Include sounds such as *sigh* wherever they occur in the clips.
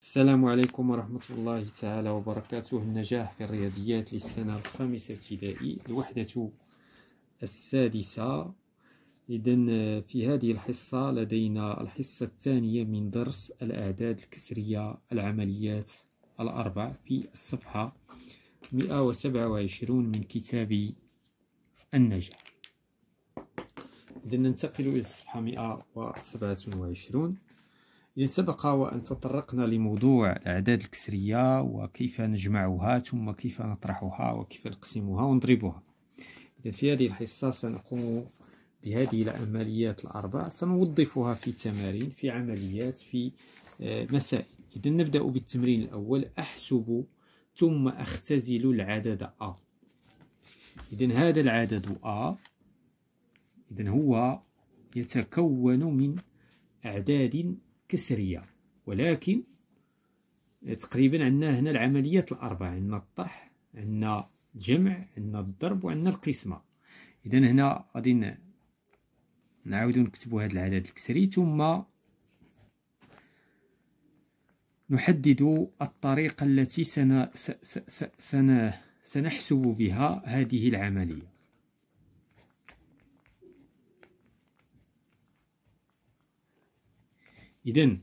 السلام عليكم ورحمة الله تعالى وبركاته النجاح في الرياضيات للسنة الخامسة ابتدائي الوحدة السادسة إذا في هذه الحصة لدينا الحصة الثانية من درس الأعداد الكسرية العمليات الأربع في الصفحة 127 من كتاب النجاح إذا ننتقل إلى الصفحة 127 إذا سبق وأن تطرقنا لموضوع الأعداد الكسرية وكيف نجمعها ثم كيف نطرحها وكيف نقسمها ونضربها إذا في هذه الحصة سنقوم بهذه العمليات الأربع سنوظفها في تمارين في عمليات في آه، مسائل إذا نبدأ بالتمرين الأول أحسب ثم أختزل العدد أ إذا هذا العدد أ إذا هو يتكون من أعداد كسرية ولكن تقريبا عندنا هنا العمليات الأربعة عندنا الطرح عندنا الجمع عندنا الضرب وعندنا القسمة إذا هنا غادي نعاودو نكتبو هذا العدد الكسري ثم نحدد الطريقة التي سن... سن... سنحسب بها هذه العملية إذا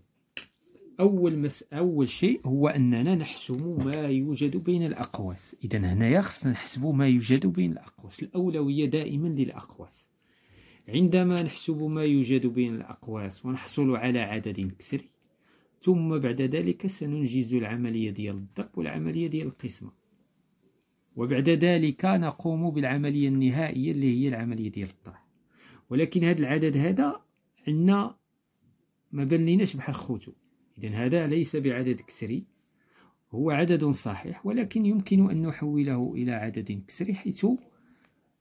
أول مس أول شيء هو أننا نحسم ما يوجد بين الأقواس إذا هنايا خصنا نحسب ما يوجد بين الأقواس الأولوية دائما للأقواس عندما نحسب ما يوجد بين الأقواس ونحصل على عدد كسري ثم بعد ذلك سننجز العملية ديال الضرب والعملية ديال القسمة وبعد ذلك نقوم بالعملية النهائية اللي هي العملية ديال الطرح ولكن هذا العدد هذا عندنا ما بنيناش بحال خوتو إذا هذا ليس بعدد كسري هو عدد صحيح ولكن يمكن أن نحوله إلى عدد كسري حيث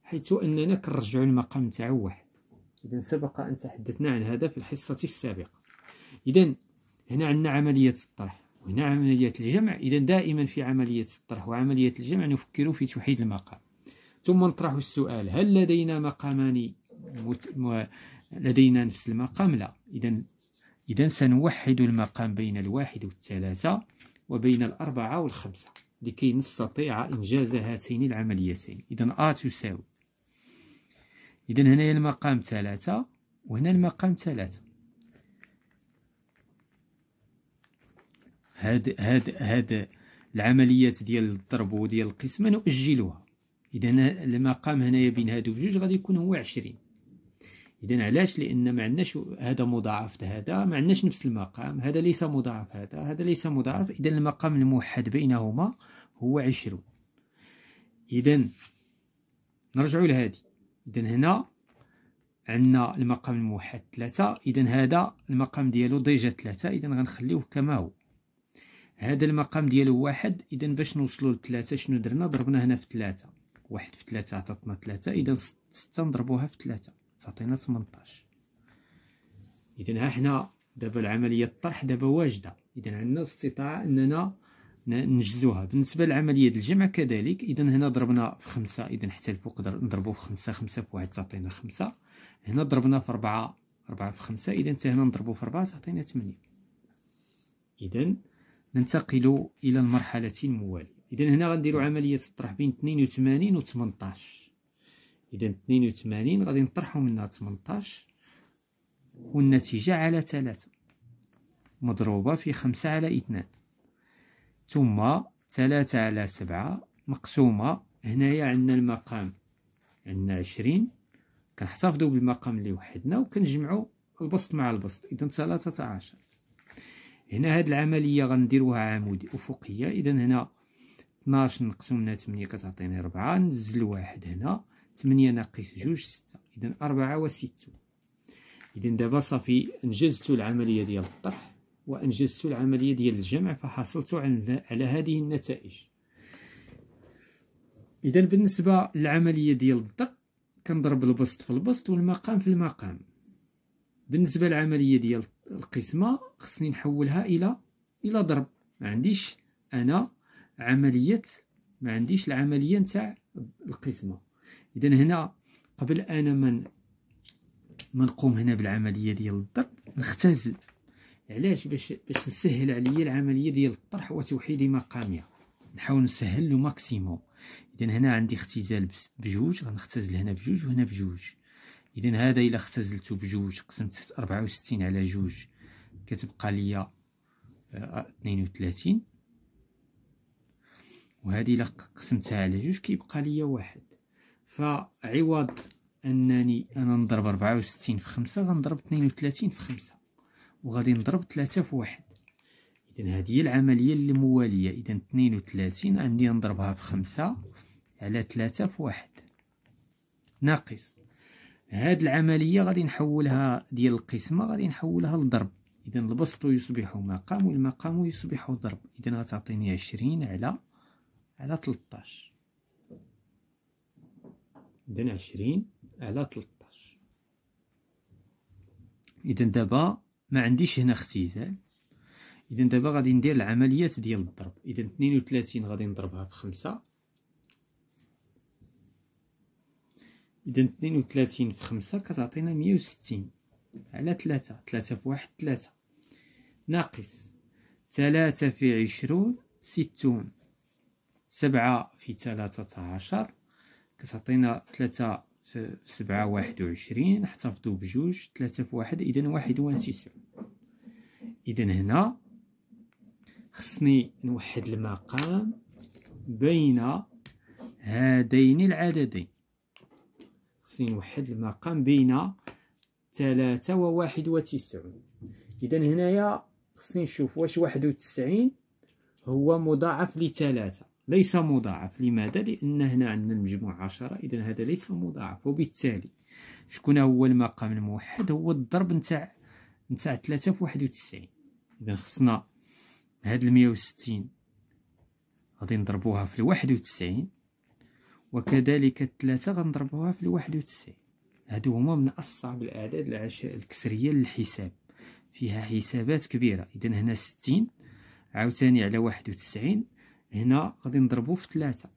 حيث أننا كنرجعو المقام تاعو واحد إذا سبق أن تحدثنا عن هذا في الحصة السابقة إذا هنا عندنا عملية الطرح وهنا عملية الجمع إذا دائما في عملية الطرح وعملية الجمع نفكر في توحيد المقام ثم نطرح السؤال هل لدينا مقامان مت... م... لدينا نفس المقام لا إذا إذا سنوحد المقام بين الواحد والثلاثة وبين الأربعة والخمسة لكي نستطيع إنجاز هاتين العمليتين إذا آ تساوي إذا هنايا المقام ثلاثة وهنا المقام ثلاثة هاد هاد هاد العمليات ديال الضرب وديال القسمة نؤجلها إذا المقام هنايا بين هادو بجوج غادي يكون هو عشرين اذا علاش لان ما عندناش هذا مضاعف هذا ما عندناش نفس المقام هذا ليس مضاعف هذا هذا ليس مضاعف اذا المقام الموحد بينهما هو عشرون اذا نرجع لهذه اذا هنا عندنا المقام الموحد ثلاثة اذا هذا المقام ديالو ديجا ثلاثة اذا غنخليوه كما هو هذا المقام ديالو واحد اذا باش نوصلوا لثلاثة شنو درنا ضربنا هنا في ثلاثة واحد في ثلاثة عطاتنا ثلاثة اذا ستة نضربوها في ثلاثة تعطينا 18 اذا ها حنا دابا العمليه الطرح دابا واجده اذا عندنا الاستطاعه اننا نجزوها بالنسبه لعمليه الجمع كذلك اذا هنا ضربنا في خمسة اذا حتى الفوق نضربو في خمسة خمسة في واحد تعطينا خمسة هنا ضربنا في أربعة أربعة في خمسة اذا حتى هنا نضربو في أربعة تعطينا 8 اذا ننتقل الى المرحله المواليه اذا هنا غنديرو نعم. عمليه الطرح بين 82 و 18 اذا 82 غادي نطرحو منها 18 والنتيجه على 3 مضروبه في 5 على 2 ثم 3 على 7 مقسومه هنايا عندنا المقام عندنا 20 كنحتفظوا بالمقام اللي وحدنا وكنجمعوا البسط مع البسط اذا 13 هنا هاد العمليه غنديروها عمودي افقيه اذا هنا 12 نقسم لنا 8 كتعطيني 4 نزل واحد هنا 8 ناقص جوج ستة إذا أربعة 6 إذا دابا صافي أنجزت العملية ديال الطرح وأنجزت العملية ديال الجمع فحصلت على هذه النتائج إذا بالنسبة للعملية ديال الضرب كنضرب البسط في البسط والمقام في المقام بالنسبة للعملية ديال القسمة خصني نحولها إلى إلى ضرب ما عنديش أنا عملية ما عنديش العملية نتاع القسمة اذا هنا قبل انا من منقوم نقوم هنا بالعمليه ديال الضرب نختزل علاش باش باش نسهل عليا العمليه ديال الطرح وتوحيد مقامها نحاول نسهل لو ماكسيموم اذا هنا عندي اختزال بجوج غنختزل هنا بجوج وهنا بجوج اذا هذا الا اختزلته بجوج قسمت 64 على جوج كتبقى ليا 32 آه، وهذه الا قسمتها على جوج كيبقى ليا واحد فعوض انني انا نضرب 64 في 5 غنضرب 32 في 5 وغادي نضرب 3 في 1 اذا هذه هي العمليه اللي مواليه اذا 32 عندي نضربها في 5 على 3 في 1 ناقص هاد العمليه غادي نحولها ديال القسمه غادي نحولها لضرب اذا البسط يصبح مقام والمقام يصبح ضرب اذا غتعطيني 20 على على 13 إذا عشرين على تلطاش إذا دابا ما عنديش هنا اختزال إذا دابا غادي ندير العمليات ديال الضرب إذا اثنين وثلاثين غادي نضربها بخمسة إذن اثنين وثلاثين في خمسة كتعطينا مية وستين على ثلاثة ثلاثة في واحد ثلاثة ناقص ثلاثة في عشرون ستون سبعة في ثلاثة عشر كتعطينا ثلاثة في سبعة واحد وعشرين نحتفظو بجوج ثلاثة في واحد إذا واحد وتسعون إذا هنا خصني نوحد المقام بين هذين العددين خصني نوحد المقام بين تلاتة وواحد وتسعون إذا هنايا خصني نشوف واش واحد وتسعين هو مضاعف لتلاتة ليس مضاعف لماذا لان هنا عندنا المجموع عشرة اذا هذا ليس مضاعف وبالتالي شكون هو المقام الموحد هو الضرب نتاع نتاع 3 في 91 اذا خصنا هاد المية وستين غادي نضربوها في الواحد وتسعين وكذلك الثلاثة غنضربوها في الواحد وتسعين هادو هما من أصعب الأعداد العشاء الكسرية للحساب فيها حسابات كبيرة إذا هنا ستين عاوتاني على واحد وتسعين هنا غادي نضربو في ثلاثة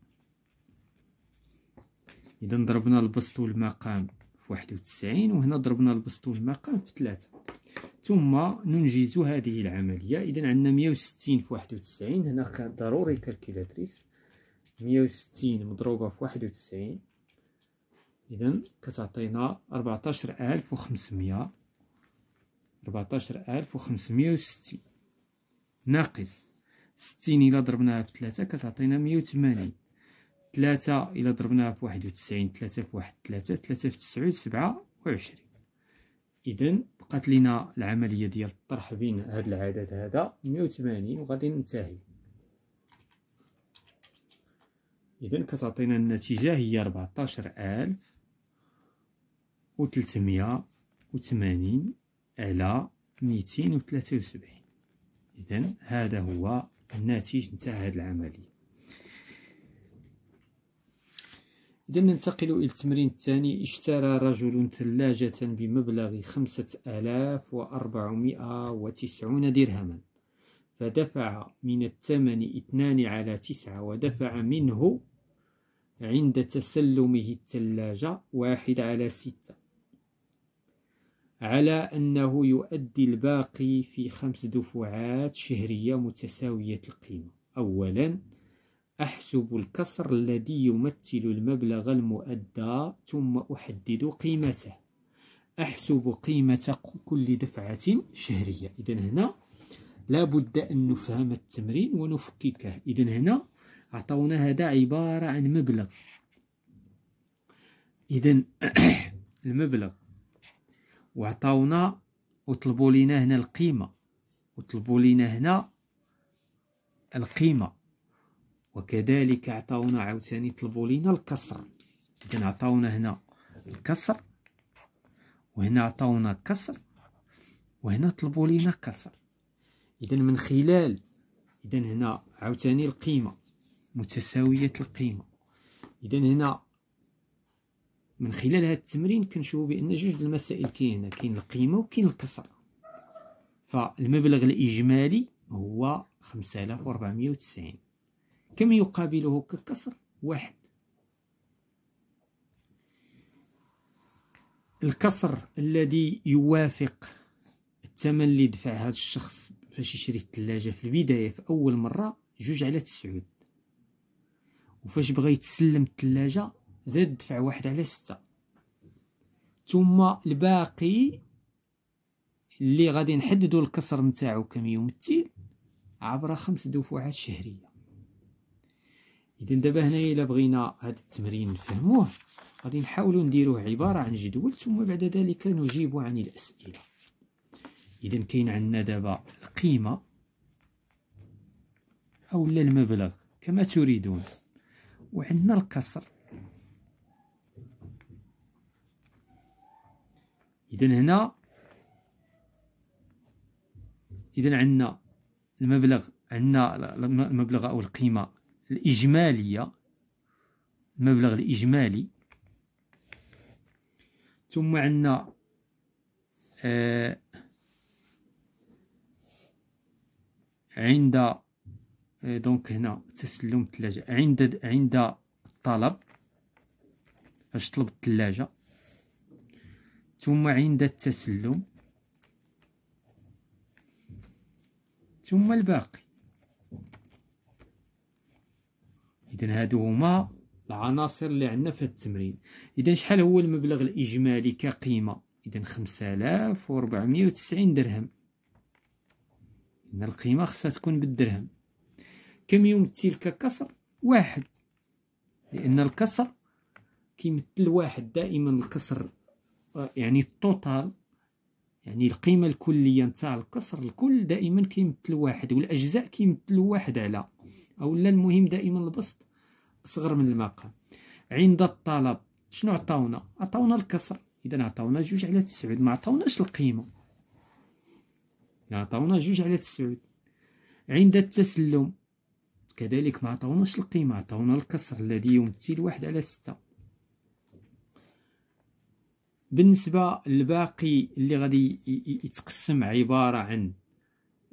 اذا ضربنا البسط والمقام في واحد وتسعين وهنا ضربنا البسط والمقام في ثلاثة ثم ننجز هذه العملية اذا عندنا مية وستين في واحد وتسعين هنا كان ضروري كالكيلاتريس مية وستين مضروبة في واحد وتسعين اذا كتعطينا أربعتاشر الف وخمسمية أربعتاشر الف وخمسمية وستين ناقص ستين إلا ضربناها بثلاثة كتعطينا مية وثمانين ثلاثة إلا ضربناها بواحد وتسعين ثلاثة بواحد ثلاثة ثلاثة في تسعود سبعة وعشرين إذا بقات لنا العملية ديال الطرح بين هاد العدد هذا مية وثمانين وغادي ننتهي إذا كتعطينا النتيجة هي ربعتاشر ألف وتلتمية وثمانين على ميتين وثلاثة وسبعين إذا هذا هو الناتج نتاع هذه العملية إذا ننتقل إلى التمرين الثاني اشترى رجل ثلاجة بمبلغ 5490 درهما فدفع من الثمن اثنان على تسعة ودفع منه عند تسلمه الثلاجة واحد على ستة على أنه يؤدي الباقي في خمس دفعات شهرية متساوية القيمة أولا أحسب الكسر الذي يمثل المبلغ المؤدى ثم أحدد قيمته أحسب قيمة كل دفعة شهرية إذا هنا لابد أن نفهم التمرين ونفككه إذا هنا عطونا هذا عبارة عن مبلغ إذا *clears throat* المبلغ وعطاونا وطلبوا لينا هنا القيمه وطلبوا لينا هنا القيمه وكذلك عطاونا عاوتاني طلبوا لينا الكسر اذا عطاونا هنا الكسر وهنا عطاونا كسر وهنا طلبوا لينا كسر اذا من خلال اذا هنا عاوتاني القيمه متساويه القيمه اذا هنا من خلال هذا التمرين كنشوفوا بان جوج المسائل هنا كاين القيمه وكاين الكسر فالمبلغ الاجمالي هو 5490 كم يقابله ككسر واحد الكسر الذي يوافق الثمن اللي دفع هذا الشخص باش يشري الثلاجه في البدايه في اول مره جوج على تسعود وفاش بغى يتسلم الثلاجه زاد دفع واحد على ستة ثم الباقي اللي غادي نحددو الكسر نتاعو كم يمثل عبر خمس دفعات شهرية إذا دابا هنايا إلا بغينا هاد التمرين نفهموه غادي نحاولو نديروه عبارة عن جدول ثم بعد ذلك نجيب عن الأسئلة إذا كاين عندنا دابا القيمة أولا المبلغ كما تريدون وعندنا الكسر اذا هنا اذا عندنا المبلغ عندنا المبلغ او القيمه الاجماليه المبلغ الاجمالي ثم عندنا آه عند آه، دونك هنا تسلم الثلاجه عند عند الطلب فاش طلب الثلاجه ثم عند التسلم ثم الباقي اذا هادو هما العناصر اللي عندنا في التمرين اذا شحال هو المبلغ الاجمالي كقيمه اذا 5490 درهم ان القيمه خصها تكون بالدرهم كم يمثل ككسر واحد لان الكسر كيمثل واحد دائما الكسر يعني التوتال يعني القيمة الكلية نتاع القصر الكل دائما كيمثل واحد والأجزاء كيمثلوا واحد على أولا المهم دائما البسط أصغر من المقام عند الطلب شنو عطاونا عطاونا الكسر إذا عطاونا جوج على تسعود ما عطاوناش القيمة عطاونا جوج على تسعود عند التسلم كذلك ما عطاوناش القيمة عطاونا الكسر الذي يمثل واحد على ستة بالنسبه للباقي اللي غادي يتقسم عباره عن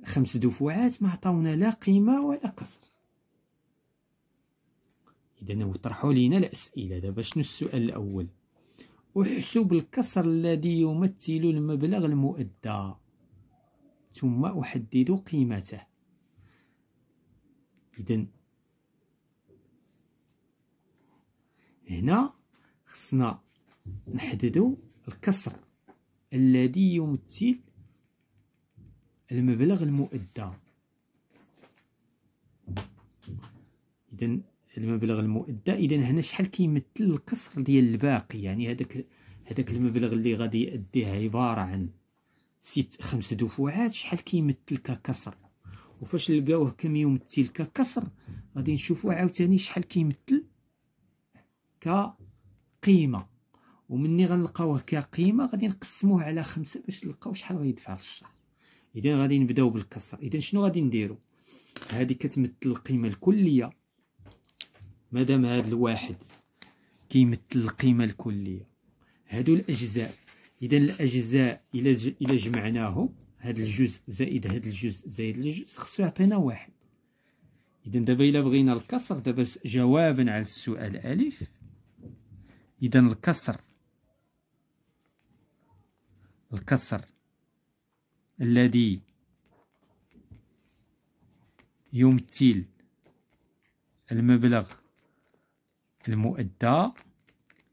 خمس دفعات ما عطاونا لا قيمه ولا قصر اذا وطرحوا لينا الاسئله دابا شنو السؤال الاول احسب الكسر الذي يمثل المبلغ المؤدى ثم احدد قيمته اذا هنا خصنا نحدد الكسر الذي يمثل المبلغ المؤدى اذا المبلغ المؤدى اذا هنا شحال كيمثل الكسر ديال الباقي يعني هذاك هذاك المبلغ اللي غادي يؤديه عبارة عن ست خمس دفعات شحال كيمثل ككسر وفاش لقاوه كم يمثل ككسر غادي نشوفو عاوتاني شحال كيمثل كقيمة ومني غنلقاوه كقيمه غادي نقسموه على خمسة باش نلقاو شحال غيدفع في الشهر اذا غادي نبداو بالكسر اذا شنو غادي نديرو هذه كتمثل القيمه الكليه مادام هذا الواحد كيمثل القيمه الكليه هادو الاجزاء اذا الاجزاء الى جمعناهم هاد الجزء زائد هاد الجزء زائد الجزء خصو يعطينا واحد اذا دابا الا بغينا الكسر دابا جوابا على السؤال الف اذا الكسر الكسر الذي يمثل المبلغ المؤدى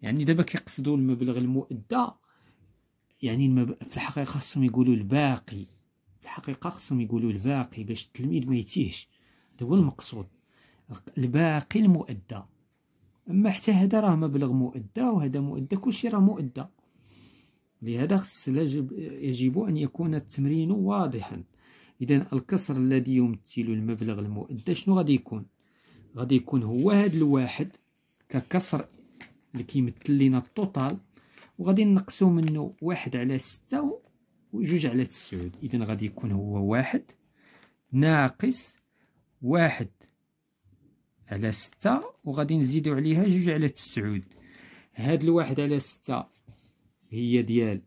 يعني دابا كيقصدوا المبلغ المؤدى يعني المب... في الحقيقه خصهم يقولوا الباقي في الحقيقه خصهم يقولوا الباقي باش التلميذ ما يتيهش هذا هو المقصود الباقي المؤدى اما حتى هذا راه مبلغ مؤدى وهذا مؤدى كلشي راه مؤدى لهذا خص يجب أن يكون التمرين واضحا إذا الكسر الذي يمثل المبلغ المؤدى شنو غادي يكون غادي يكون هو هذا الواحد ككسر اللي كيمثل لنا التوتال وغادي نقسو منه واحد على ستة وجوج على تسعود إذا غادي يكون هو واحد ناقص واحد على ستة وغادي نزيدو عليها جوج على تسعود هاد الواحد على ستة هي ديال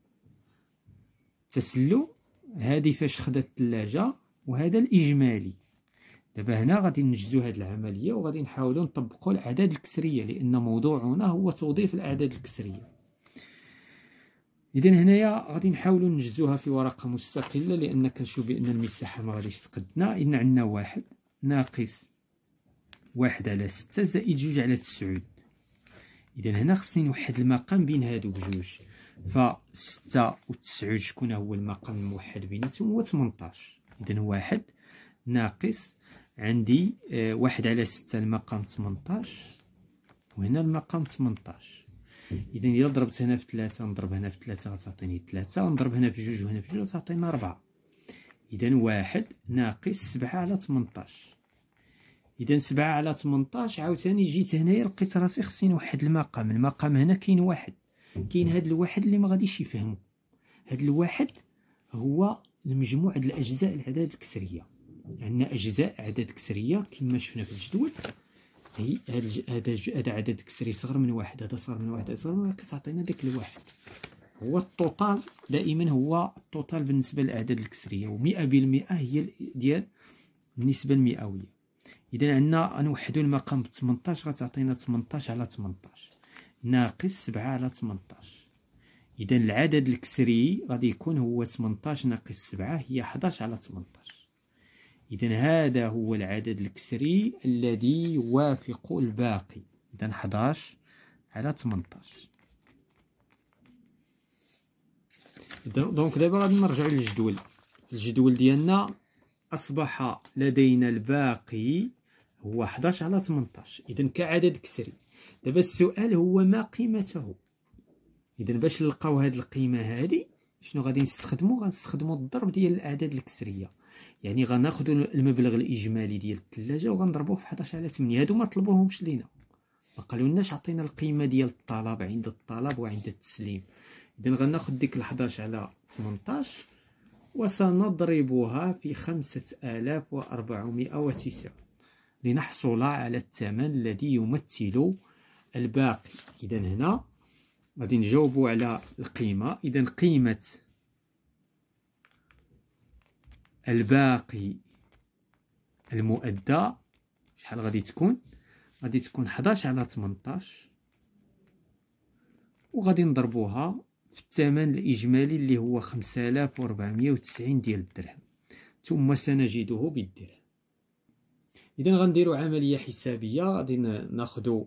تسلو هادي فاش خدا الثلاجه وهذا الاجمالي دابا هنا غادي نجزو هاد العمليه وغادي نحاولو نطبقوا الاعداد الكسريه لان موضوعنا هو توظيف الاعداد الكسريه اذا هنايا غادي نحاولو نجزوها في ورقه مستقله لان كنشوف بان المساحه ما غاديش تقدنا ان عندنا واحد ناقص واحد على ستة زائد جوج على تسعود اذا هنا خصني نوحد المقام بين هادو بجوج فستة 9 شكون هو المقام الموحد بيناتهم هو 18 إذا واحد ناقص عندي آه، واحد على ستة المقام 18 وهنا المقام 18 إذا الا ضربت هنا في 3 نضرب هنا في 3 غتعطيني 3 ونضرب هنا في جوج وهنا في جوج غتعطينا 4 إذا واحد ناقص سبعة على 18 اذا سبعة على 18 عاوتاني جيت هنايا لقيت راسي خصني نوحد المقام المقام هنا كاين واحد كاين هاد الواحد اللي ما غاديش يفهمو هاد الواحد هو المجموع د الاجزاء الاعداد الكسريه عندنا اجزاء عدد كسريه كما شفنا في الجدول هي هذا هذا عدد كسري صغر من واحد هذا صغر من واحد صغر من واحد كتعطينا داك الواحد هو التوتال دائما هو التوتال بالنسبه للاعداد الكسريه و100% هي ديال النسبه المئويه اذا عندنا نوحدوا المقام ب 18 غتعطينا 18 على 18 ناقص سبعة على 18 إذا العدد الكسري غادي يكون هو 18 ناقص سبعة هي 11 على 18 إذا هذا هو العدد الكسري الذي يوافق الباقي إذا 11 على 18 دونك دابا غادي نرجعو للجدول الجدول ديالنا أصبح لدينا الباقي هو 11 على 18 إذا كعدد كسري دابا السؤال هو ما قيمته اذا باش نلقاو هاد القيمه هادي شنو غادي نستخدمو غنستخدمو الضرب ديال الاعداد الكسريه يعني غناخذوا المبلغ الاجمالي ديال الثلاجه وغنضربوه في 11 على 8 هادو ما طلبوهمش لينا ما قالولناش عطينا القيمه ديال الطلب عند الطلب وعند التسليم اذا غناخذ ديك 11 على 18 وسنضربها في 5409 لنحصل على الثمن الذي يمثل الباقي اذا هنا غادي نجاوبوا على القيمه اذا قيمه الباقي المؤدى شحال غادي تكون غادي تكون 11 على 18 وغادي نضربوها في الثمن الاجمالي اللي هو 5490 ديال الدرهم ثم سنجده بالدرهم اذا غنديروا عمليه حسابيه غادي ناخذ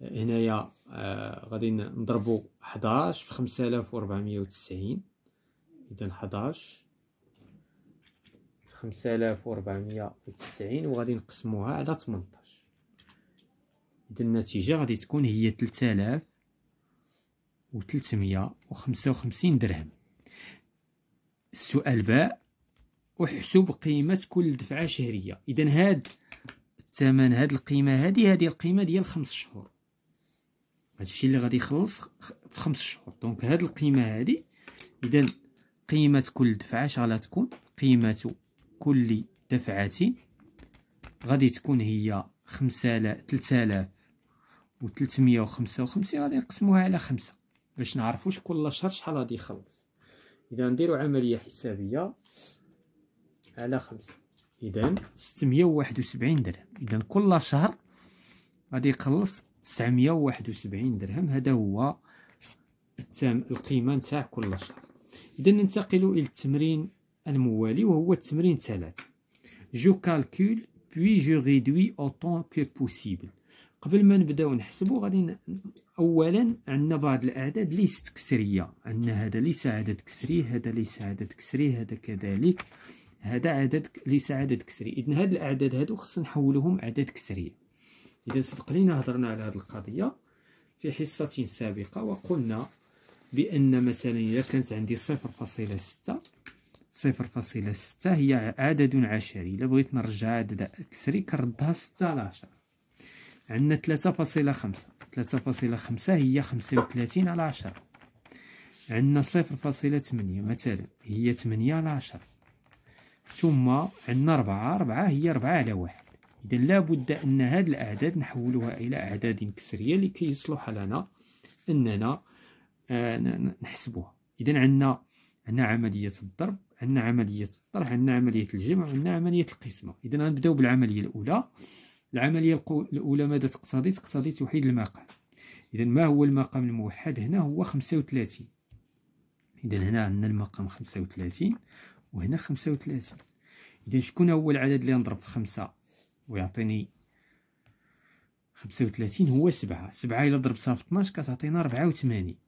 هنايا آه، غادي نضربو 11 في 5490 اذا 11 5490 وغادي نقسموها على 18 اذا النتيجه غادي تكون هي 3355 درهم السؤال باء احسب قيمه كل دفعه شهريه اذا هاد الثمن هاد القيمه هادي هادي القيمه ديال 5 شهور هادشي اللي غادي يخلص في خمس شهور دونك هاد القيمه هادي اذا قيمه كل دفعه شغاله تكون قيمه كل دفعه غادي تكون هي آلاف 3000 وخمسة وخمسين غادي نقسموها على خمسة باش نعرفو كل شهر شحال غادي يخلص اذا نديرو عمليه حسابيه على خمسة اذا ستمية وسبعين درهم اذا كل شهر غادي يخلص 971 درهم هذا هو التام القيمه نتاع كل شهر اذا ننتقل الى التمرين الموالي وهو التمرين ثلاثة جو كالكول بوي جو ريدوي اوطون كو بوسيبل قبل ما نبداو نحسبو غادي اولا عندنا بعض الاعداد ليست كسريه عندنا هذا ليس عدد كسري هذا ليس عدد كسري هذا كذلك هذا عدد ليس عدد كسري اذا هاد الاعداد هادو خصنا نحولوهم اعداد كسريه إذا سبق لينا هضرنا على هذه القضية في حصة سابقة وقلنا بأن مثلا إذا كانت عندي صفر فاصلة ستة صفر فاصلة ستة هي عدد عشري إلا بغيت نرجع عدد أكسري كنردها ستة على عشرة عندنا ثلاثة فاصلة خمسة ثلاثة فاصلة خمسة هي خمسة وثلاثين على عشرة عندنا صفر فاصلة ثمانية مثلا هي ثمانية على عشرة ثم عندنا ربعة ربعة هي ربعة على واحد إذا لابد أن هذه الأعداد نحولها إلى أعداد كسرية لكي يصلح لنا أننا آه، نحسبها إذا عندنا عندنا عملية الضرب عندنا عملية الطرح عندنا عملية الجمع عندنا عملية القسمة إذا غنبداو بالعملية الأولى العملية الأولى ماذا تقتضي تقتضي توحيد المقام إذا ما هو المقام الموحد هنا هو 35 إذا هنا عندنا المقام 35 وهنا 35 إذا شكون هو العدد اللي نضرب في ويعطيني خمسة وثلاثين هو سبعة سبعة إلا ضربتها في اثناش كتعطينا ربعة وثمانين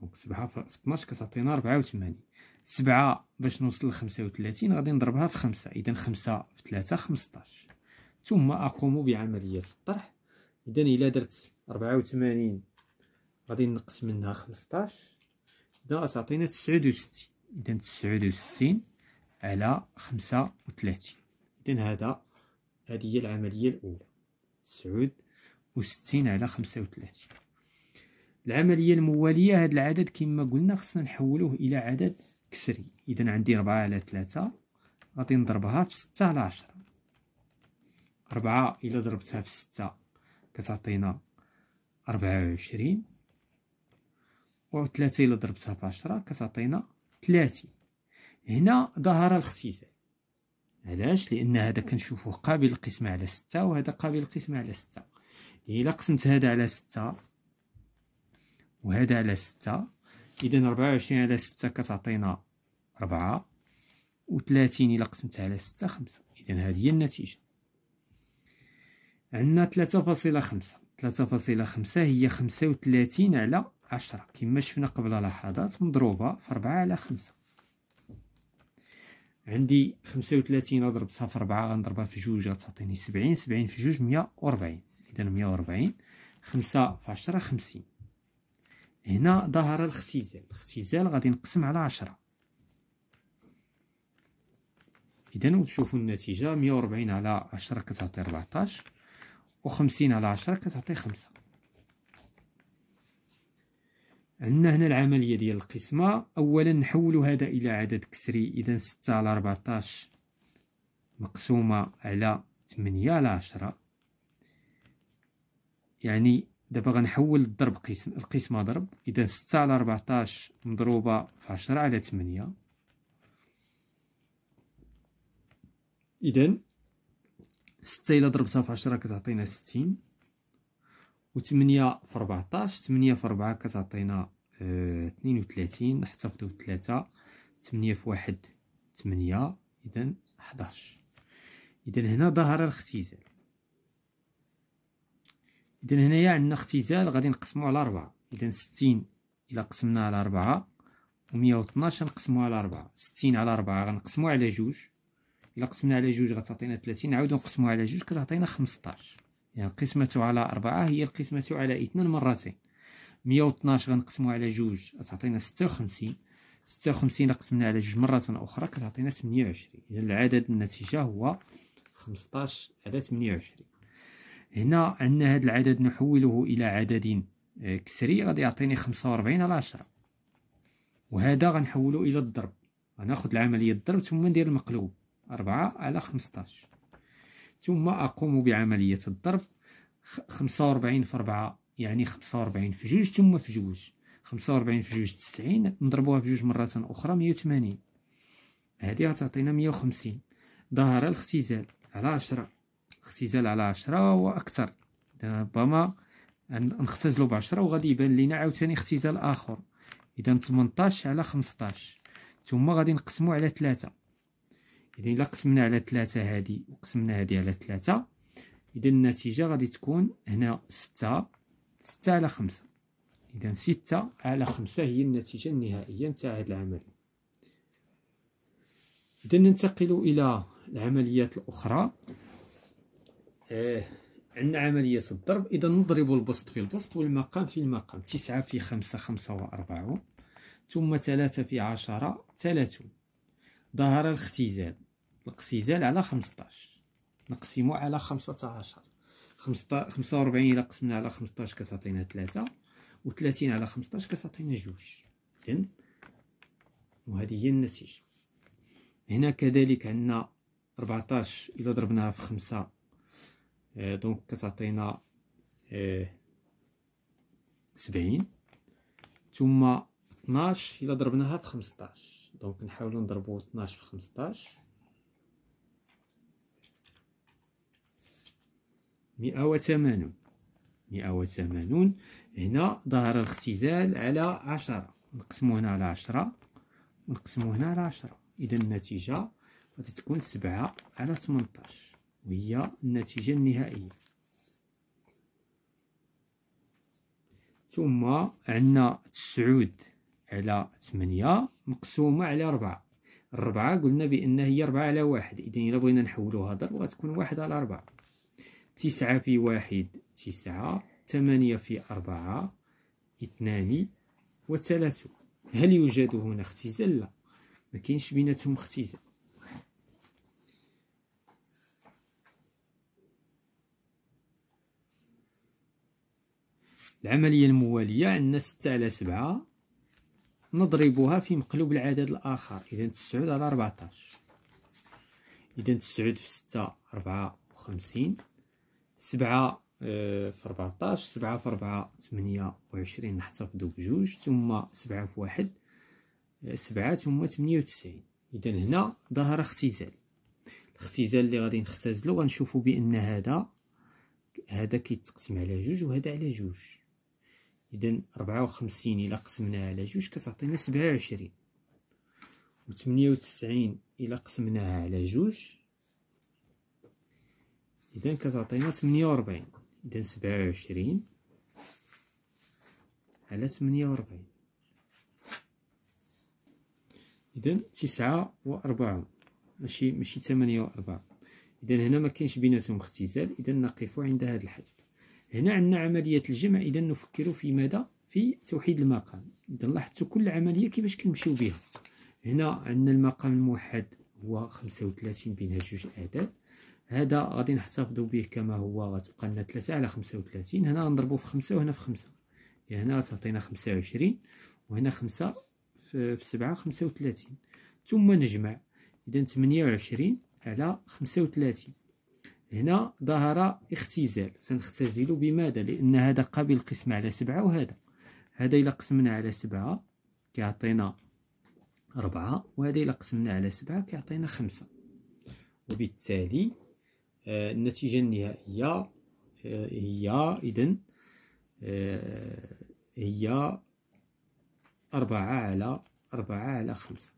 دونك سبعة في اثناش كتعطينا ربعة وثمانين سبعة باش نوصل لخمسة وثلاثين غادي نضربها في خمسة إذا خمسة في ثلاثة خمسطاش ثم أقوم بعملية الطرح إذا إلا درت ربعة وثمانين غادي نقص منها خمسطاش إذا غتعطينا تسعود وستين إذا تسعود وستين على خمسة وثلاثين إذن هذا هذه هي العملية الأولى تسعود وستين على خمسة وثلاثين العملية الموالية هذا العدد كما قلنا خصنا نحولوه إلى عدد كسري إذا عندي ربعة على ثلاثة غادي نضربها بستة على عشرة ربعة إلا ضربتها في ستة كتعطينا ربعة وعشرين وثلاثة إلا ضربتها في عشرة كتعطينا ثلاثين هنا ظهر الاختزال علاش لان هذا كنشوفوه قابل للقسمه على ستة وهذا قابل للقسمه على ستة الا قسمت هذا على ستة وهذا على ستة اذا ربعة على ستة كتعطينا ربعة 30 الا قسمتها على ستة خمسة اذا هذه هي النتيجه عندنا 3.5 فاصلة خمسة فاصلة خمسة هي 35 على عشرة كما شفنا قبل لحظات مضروبة في ربعة على خمسة عندي خمسة وثلاثين أضرب بصفر في ربعة غنضربها في جوج غتعطيني سبعين سبعين في جوج مية وربعين إذا مية وربعين خمسة في عشرة خمسين هنا ظهر الاختزال الاختزال غادي نقسم على عشرة إذا وتشوفو النتيجة مية وربعين على عشرة كتعطي ربعتاش وخمسين على عشرة كتعطي خمسة عندنا هنا العملية ديال القسمة أولا نحول هذا إلى عدد كسري إذا ستة على ربعتاش مقسومة على تمنية على عشرة يعني دابا غنحول الضرب قسم القسمة ضرب إذا ستة على ربعتاش مضروبة في عشرة على تمنية إذا ستة إلا ضربتها في عشرة كتعطينا ستين وثمانية في ربعطاش ثمانية في ربعة كتعطينا اثنين وثلاثين نحتفظو بثلاثة ثمانية في واحد ثمانية إذا حداش إذا هنا ظهر الاختزال إذا هنايا عندنا اختزال غادي نقسمو على ربعة إذا ستين إلا قسمنا على ربعة ومية وطناش نقسموها على ربعة ستين على ربعة غنقسموها على جوج إلا قسمنا على جوج غتعطينا تلاتين نعاودو نقسموها على جوج كتعطينا خمسطاش يعني القسمة على أربعة هي القسمة على اثنان مرتين مية وطناش غنقسمو على جوج غتعطينا ستة وخمسين ستة وخمسين قسمنا على جوج مرة أخرى كتعطينا تمنية وعشرين إذن العدد النتيجة هو خمسطاش على تمنية وعشرين هنا عندنا هذا العدد نحوله إلى عدد آه، كسري غادي يعطيني خمسة وربعين على عشرة وهذا غنحولو إلى الضرب غناخد العملية الضرب ثم ندير المقلوب أربعة على خمسطاش ثم أقوم بعملية الضرب 45 في 4 يعني 45 في جوج ثم في جوج 45 في جوج 90 نضربوها في جوج مرة أخرى 180 هذه غتعطينا 150 ظهر الاختزال على 10 اختزال على 10 وأكثر ربما نختزلو بعشرة وغادي يبان لينا عاوتاني اختزال آخر إذا 18 على 15 ثم غادي نقسمو على 3 اذا الا قسمنا على ثلاثة هادي وقسمنا هادي على ثلاثة اذا النتيجة غادي تكون هنا ستة ستة على خمسة اذا ستة على خمسة هي النتيجة النهائية نتاع هاد العمل اذا ننتقل الى العمليات الاخرى آه. عندنا عملية الضرب إذا نضرب البسط في البسط والمقام في المقام تسعة في خمسة خمسة وأربعون ثم ثلاثة في عشرة ثلاثون ظهر الاختزال الاختزال على 15 نقسمه على 15 45 الى قسمنا على 15 كتعطينا 3 و30 على 15 كتعطينا 2 إذن وهذه هي النتيجة هنا كذلك عندنا 14 الى ضربناها في 5 آه، دونك كتعطينا 70 آه، ثم 12 الى ضربناها في 15 دونك نحاولو نضربو 12 في 15 مئة وثمانون مئة هنا ظهر الاختزال على عشرة نقسمو هنا على عشرة ونقسمو هنا على عشرة إذا النتيجة غادي تكون سبعة على 18 وهي النتيجة النهائية ثم عندنا تسعود على 8 مقسومة على 4 الربعة قلنا بأن هي 4 على 1 إذا إلا بغينا نحولوها ضرب غتكون 1 على 4 9 في 1 9 8 في 4 2 و3 هل يوجد هنا اختزال لا ما كاينش بيناتهم اختزال العملية الموالية عندنا 6 على 7 نضربها في مقلوب العدد الآخر إذا تسعود على ربعتاش إذا تسعود في ستة ربعة وخمسين سبعة آه، في ربعتاش سبعة في ربعة ثمانية وعشرين نحتفظو بجوج ثم سبعة في واحد آه، سبعة ثم تمنية وتسعين إذا هنا ظهر اختزال الاختزال اللي غادي نختزلو غنشوفو بأن هذا هذا كيتقسم على جوج وهذا على جوج إذا ربعة وخمسين إلى قسمناها على جوج كتعطينا سبعة وعشرين وثمانية وتسعين إلى قسمناها على جوج إذا كتعطينا ثمانية وربعين إذا سبعة وعشرين على ثمانية وربعين إذا تسعة وأربعون ماشي ماشي ثمانية وأربعة إذا هنا ما كاينش بيناتهم اختزال إذا نقف عند هذا الحد هنا عندنا عملية الجمع إذا نفكر في ماذا في توحيد المقام إذا لاحظتوا كل عملية كيفاش كنمشيو بها هنا عندنا المقام الموحد هو 35 بين هاد جوج أعداد هذا غادي نحتفظوا به كما هو غتبقى لنا 3 على 35 هنا غنضربوا في 5 وهنا في 5 يعني هنا تعطينا 25 وهنا 5 في 7 35 ثم نجمع اذا 28 على 35 هنا ظهر اختزال سنختزل بماذا لأن هذا قابل القسم على سبعة وهذا هذا إلا قسمنا على سبعة كيعطينا أربعة وهذا إلا قسمنا على سبعة كيعطينا خمسة وبالتالي آه النتيجة النهائية آه هي إذن آه هي أربعة على أربعة على خمسة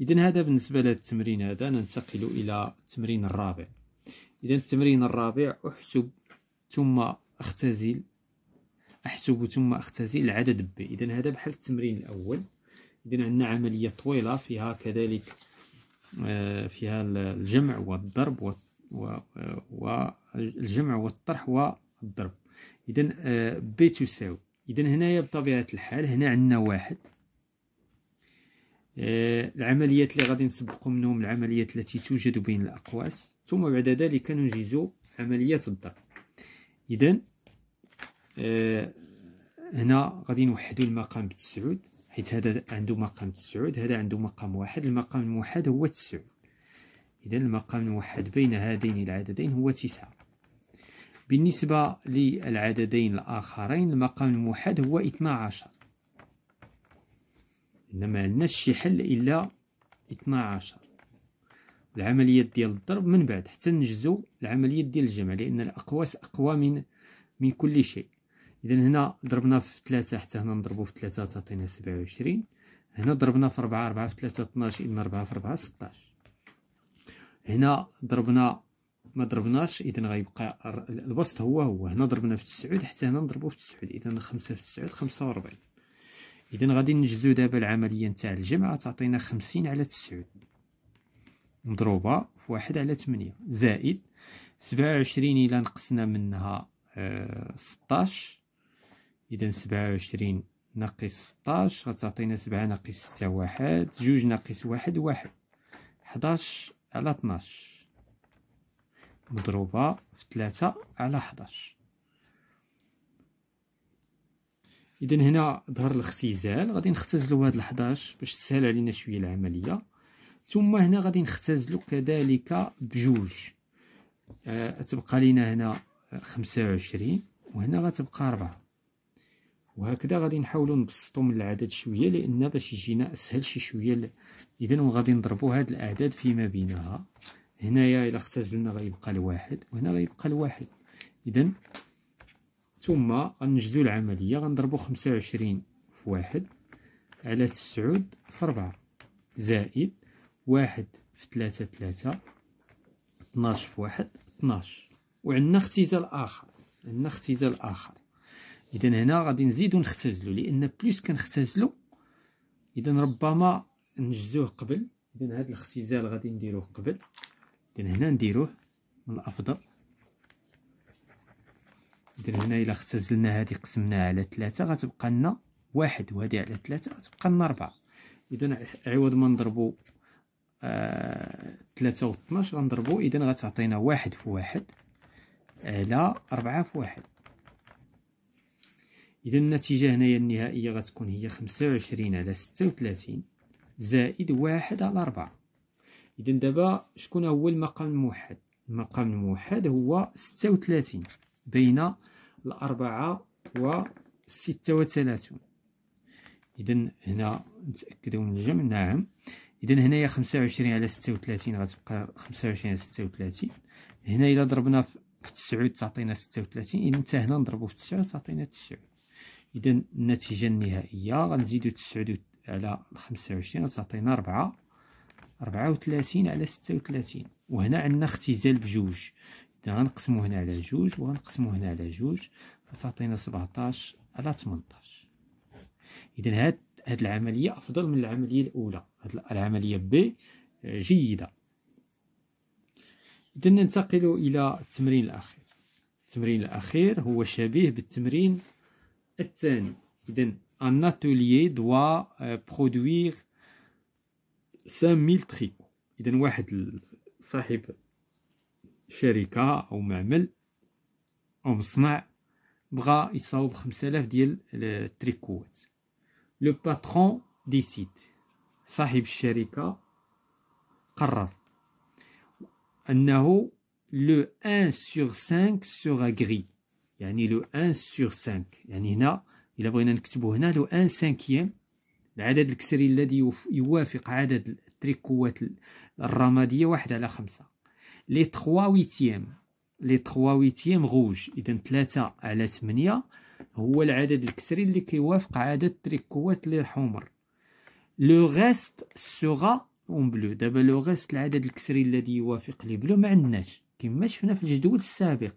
اذا هذا بالنسبه للتمرين التمرين هذا ننتقل الى التمرين الرابع اذا التمرين الرابع احسب ثم اختزل احسب ثم اختزل العدد ب اذا هذا بحال التمرين الاول اذا عندنا عمليه طويله فيها كذلك آه، فيها الجمع والضرب والجمع والطرح والضرب اذا آه، ب تساوي اذا هنايا بطبيعه الحال هنا عندنا واحد آه، العمليات اللي غادي نسبقوا منهم العمليات التي توجد بين الأقواس ثم بعد ذلك ننجز عمليات الضرب إذا آه، هنا غادي نوحدوا المقام بالتسعود حيث هذا عنده مقام تسعود هذا عنده مقام واحد المقام الموحد هو تسعود إذا المقام الموحد بين هذين العددين هو تسعة بالنسبة للعددين الآخرين المقام الموحد هو 12 هنا ما عندناش شي حل الا 12 العمليه ديال الضرب من بعد حتى نجزو العمليه ديال الجمع لان الاقواس اقوى من من كل شيء اذا هنا ضربنا في 3 حتى هنا نضربو في 3 تعطينا 27 هنا ضربنا في 4 4 في 3 12 اذا 4 في 4 16 هنا ضربنا ما ضربناش اذا غيبقى الوسط هو هو هنا ضربنا في 9 حتى هنا نضربو في 9 اذا 5 في 9 45 اذا غادي نجزو دابا العمليه نتاع الجمع تعطينا خمسين على تسعود مضروبه في واحد على تمنية زائد سبعة وعشرين الى نقصنا منها آه، ستاش اذا سبعة وعشرين ناقص ستاش غتعطينا سبعة ناقص ستة واحد جوج ناقص واحد واحد حداش على 12 مضروبه في 3 على 11 اذا هنا ظهر الاختزال غادي نختزلو هاد ال11 باش تسهل علينا شويه العمليه ثم هنا غادي نختزلو كذلك بجوج أه تبقى لينا هنا 25 وهنا غتبقى 4 وهكذا غادي نحاولوا نبسطوا من العدد شويه لان باش يجينا اسهل شي شويه اذا وغادي نضربوا هاد الاعداد فيما بينها هنايا الا اختزلنا غيبقى الواحد وهنا غيبقى الواحد اذا ثم غنجزو العملية غنضربو خمسة وعشرين في واحد على تسعود في ربعة زائد واحد في تلاتة تلاتة اثناش في واحد اثناش وعندنا اختزال آخر عندنا اختزال آخر إذا هنا غادي نزيدو نختزلو لأن بلوس كنختزلو إذا ربما نجزوه قبل إذا هاد الاختزال غادي نديروه قبل إذا هنا نديروه من الأفضل ندير هنا الا اختزلنا هذه قسمناها على ثلاثة غتبقى لنا واحد وهذه على ثلاثة غتبقى لنا أربعة إذا عوض ما نضربو آه، ثلاثة و وطناش غنضربو إذا غتعطينا واحد في واحد على أربعة في واحد إذا النتيجة هنايا النهائية غتكون هي خمسة وعشرين على ستة وثلاثين زائد واحد على أربعة إذا دابا شكون هو المقام الموحد المقام الموحد هو ستة وثلاثين بين الأربعة و ستة وثلاثون إذا هنا نتأكدوا من الجمع نعم إذا هنايا خمسة وعشرين على ستة وثلاثين غتبقى خمسة وعشرين على ستة وثلاثين هنا إلا ضربنا في تسعود تعطينا ستة وثلاثين إذا حتى هنا نضربو في تسعود تعطينا تسعود إذا النتيجة النهائية غنزيدو تسعود على خمسة وعشرين غتعطينا ربعة ربعة وثلاثين على ستة وثلاثين وهنا عندنا اختزال بجوج يعني غنقسمو هنا على جوج وغنقسمو هنا على جوج فتعطينا سبعتاش على تمنتاش اذا هاد هاد العمليه افضل من العمليه الاولى هاد العمليه بي جيده اذا ننتقل الى التمرين الاخير التمرين الاخير هو شبيه بالتمرين الثاني اذا أتوليي دوا برودويغ سان 5000 tricots اذا واحد صاحب شركه او معمل او مصنع بغا يصاوب آلاف ديال التريكوات لو باترون ديسيد صاحب الشركه قرر انه لو أن سور سانك سورا غري يعني لو أن سور سانك يعني هنا الا بغينا نكتبو هنا لو أن سانكيام العدد الكسري الذي يوافق عدد التريكوات الرماديه واحد على خمسة لي 3 ويتيام لي 3 ويتيام غوج اذا 3 على 8 هو العدد الكسري اللي كيوافق عدد تريكوات الحمر لو غيست سوغا اون بلو دابا لو غيست العدد الكسري الذي يوافق لي بلو ما عندناش كما شفنا في الجدول السابق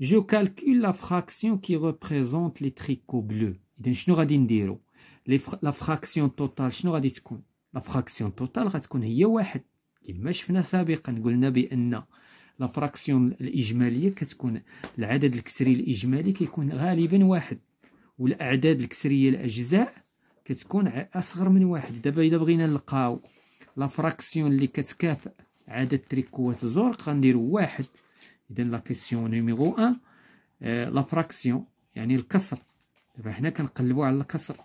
جو كالكول لا فراكسيون كي ريبريزونت لي تريكو بلو اذا شنو غادي نديرو لا فراكسيون توتال شنو غادي تكون لا فراكسيون توتال غتكون هي واحد كما شفنا سابقا قلنا بان لافراكسيون الاجماليه كتكون العدد الكسري الاجمالي كيكون غالبا واحد والاعداد الكسريه الاجزاء كتكون اصغر من واحد دابا الا بغينا نلقاو لافراكسيون اللي كتكافئ عدد تريكوات الزرق غنديرو واحد اذا لا كيسيون نيميرو 1 آه، لافراكسيون يعني الكسر دابا حنا كنقلبو على الكسر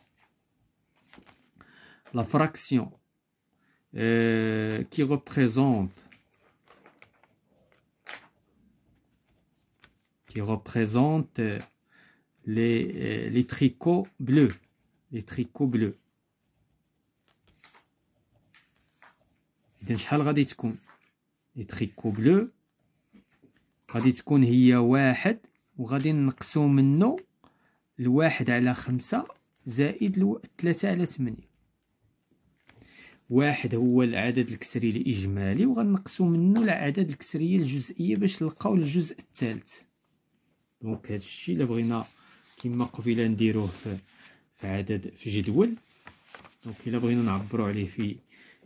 لافراكسيون Euh, qui représente qui représente euh, les, euh, les tricots bleus. Les tricots bleus. إذا شحال غادي تكون لي تريكو بلو غادي تكون هي واحد وغادي نقصو منو الواحد على خمسة زائد الو... على ثمانية واحد هو العدد الكسري الإجمالي وغنقصو منه العدد الكسرية الجزئية باش نلقاو الجزء الثالث دونك هادشي إلا بغينا كما قبيله نديروه في, في عدد في جدول دونك إلا بغينا نعبرو عليه في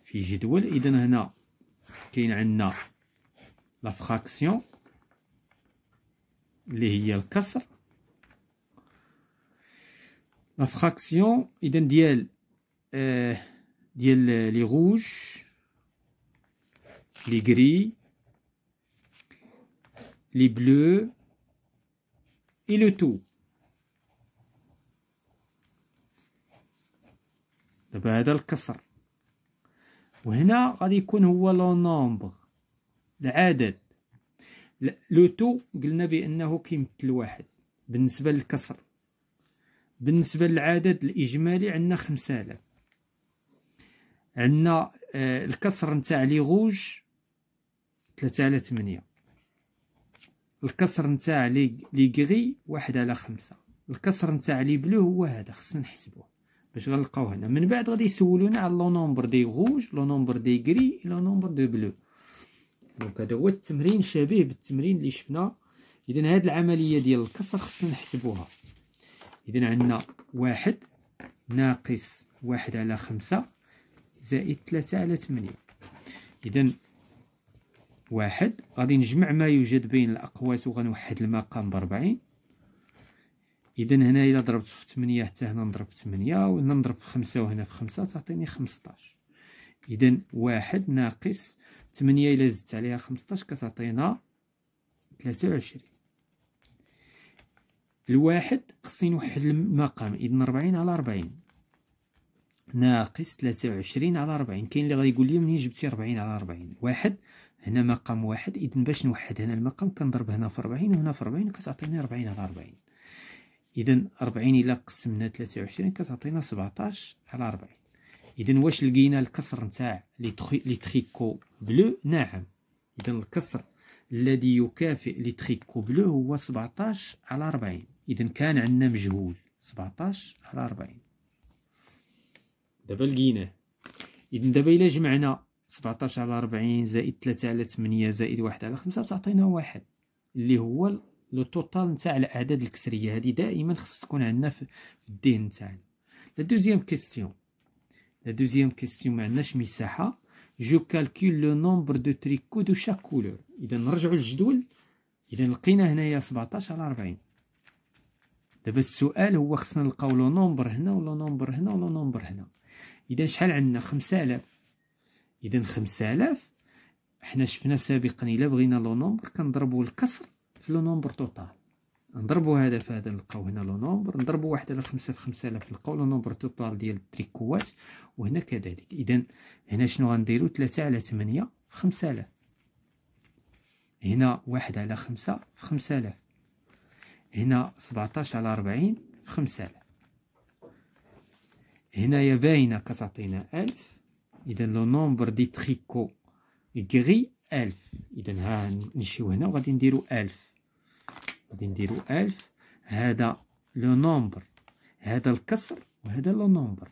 في جدول إذا هنا كاين عندنا لا فراكسيون اللي هي الكسر لا فراكسيون إذا ديال آه ديال لي غوج لي غري لي بلو اي لو تو دابا هذا الكسر وهنا غادي يكون هو لو نومبر العدد لو تو قلنا بانه كيمثل واحد بالنسبه للكسر بالنسبه للعدد الاجمالي عندنا 5000 عندنا آه، الكسر نتاع لي غوج تلاتة على تمنية الكسر نتاع لي لي غري واحد على خمسة الكسر نتاع لي بلو هو هذا خصنا نحسبوه باش غنلقاو هنا من بعد غادي يسولونا على لو نومبر دي غوج لو نومبر دي غري لو نومبر دو بلو دونك هذا هو التمرين شبيه بالتمرين اللي شفنا اذا هذه العمليه ديال الكسر خصنا نحسبوها اذا عندنا واحد ناقص واحد على خمسة زائد ثلاثة على ثمانية إذا واحد غادي نجمع ما يوجد بين الأقواس وغنوحد المقام بربعين إذا هنا إلا ضربت في ثمانية حتى هنا نضرب في ثمانية وهنا نضرب في خمسة وهنا في خمسة تعطيني خمسطاش إذا واحد ناقص ثمانية إلا زدت عليها خمسطاش كتعطينا ثلاثة وعشرين الواحد خصني نوحد المقام إذا ربعين على ربعين ناقص 23 على 40 كاين اللي غيقول لي منين جبتي 40 على 40 واحد هنا مقام واحد اذا باش نوحد هنا المقام كنضرب هنا في 40 وهنا في 40 كتعطيني 40 على 40 اذا 40 الا قسمنا 23 كتعطينا 17 على 40 اذا واش لقينا الكسر نتاع لي تريكو بلو نعم اذا الكسر الذي يكافئ لي تريكو بلو هو 17 على 40 اذا كان عندنا مجهول 17 على 40 دابا لقيناه اذا دابا الا جمعنا 17 على 40 زائد 3 على 8 زائد 1 على 5 تعطينا واحد اللي هو لو توتال نتاع الاعداد الكسريه هذه دائما خص تكون عندنا في الذهن نتاعنا لا دوزيام كيستيون لا دوزيام كيستيون ما عندناش مساحه جو كالكول لو نومبر دو تريكو دو شاك كولور اذا نرجعوا للجدول اذا لقينا هنايا 17 على 40 دابا السؤال هو خصنا نلقاو لو نومبر هنا ولا نومبر هنا ولا نومبر هنا اذا شحال عندنا 5000 اذا 5000 حنا شفنا سابقا الا بغينا لو نومبر كنضربوا الكسر في لو نومبر توتال نضربوا هذا في هذا نلقاو هنا لو نومبر نضربوا واحد على 5 في 5000 نلقاو لو نومبر توتال ديال التريكوات وهنا كذلك اذا هنا شنو غنديروا 3 على 8 في خمسة هنا واحد على خمسة في خمسة آلاف هنا 17 على 40 5000 هنايا باينه كتعطينا 1000 اذا لو نومبر دي تريكو غري 1000 اذا ها نمشيو هنا وغادي نديرو 1000 غادي نديرو 1000 هذا لو نومبر هذا الكسر وهذا لو نومبر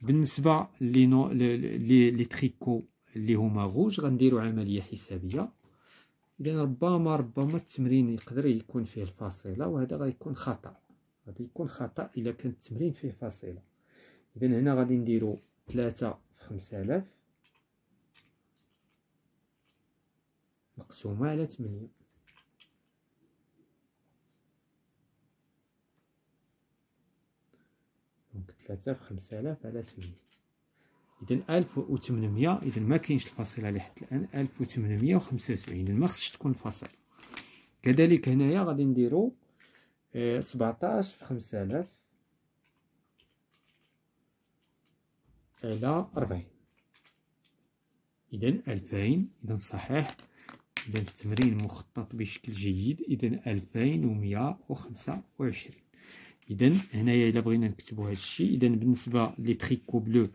بالنسبه لي نو لي تريكو اللي هما غوج غنديرو عمليه حسابيه لان ربما ربما التمرين يقدر يكون فيه الفاصله وهذا غيكون خطا غادي يكون خطا الا كان التمرين فيه فاصله اذا هنا غادي نديرو 3 في 5000 مقسومه على 8 دونك 3 في 5000 على 8 اذا 1800 اذا ما كاينش الفاصله لحد الان 1875 اذا ما خصش تكون فاصله كذلك هنايا غادي نديرو 17 آه، في 5000 على 40 اذا 2000 اذا صحيح اذا التمرين مخطط بشكل جيد اذا 2125 اذا هنايا الا بغينا نكتبوا هذا الشيء اذا بالنسبه لي تريكو بلو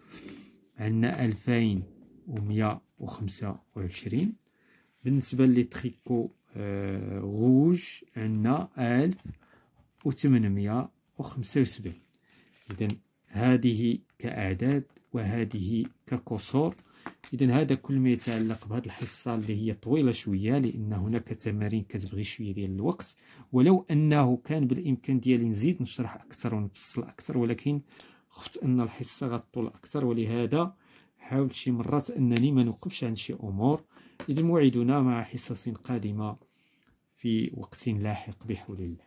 عندنا ألفين ومية وخمسة وعشرين بالنسبة لي آه غوج عندنا ألف وثمنمية وخمسة وسبعين إذا هذه كأعداد وهذه كقصور إذا هذا كل ما يتعلق بهذه الحصة اللي هي طويلة شوية لأن هناك تمارين كتبغي شوية ديال الوقت ولو أنه كان بالإمكان ديالي نزيد نشرح أكثر ونفصل أكثر ولكن خفت ان الحصه غطول اكثر ولهذا حاولت شي مرات انني ما نوقفش عن شي امور اذا موعدنا مع حصص قادمه في وقت لاحق بحول الله